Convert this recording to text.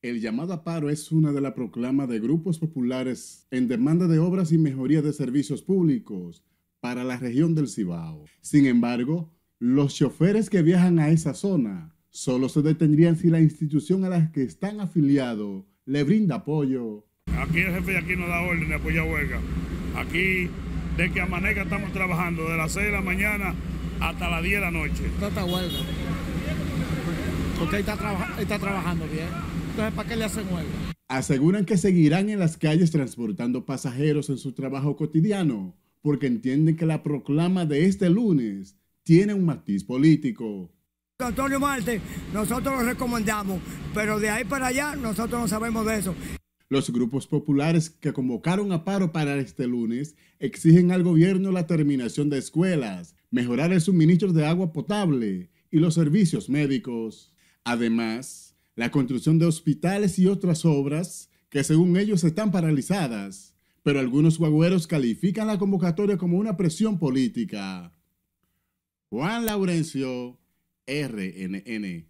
El llamado a paro es una de las proclamas de grupos populares en demanda de obras y mejoría de servicios públicos para la región del Cibao. Sin embargo, los choferes que viajan a esa zona solo se detendrían si la institución a la que están afiliados le brinda apoyo. Aquí el jefe de aquí nos da orden de apoyar huelga. Aquí, de que amanezca, estamos trabajando de las 6 de la mañana hasta las 10 de la noche. huelga está, está trabajando bien. Entonces, ¿para qué le hacen huelga? Aseguran que seguirán en las calles transportando pasajeros en su trabajo cotidiano, porque entienden que la proclama de este lunes tiene un matiz político. Antonio Marte, nosotros lo recomendamos, pero de ahí para allá nosotros no sabemos de eso. Los grupos populares que convocaron a paro para este lunes exigen al gobierno la terminación de escuelas, mejorar el suministro de agua potable y los servicios médicos. Además, la construcción de hospitales y otras obras que según ellos están paralizadas, pero algunos guagüeros califican la convocatoria como una presión política. Juan Laurencio, RNN.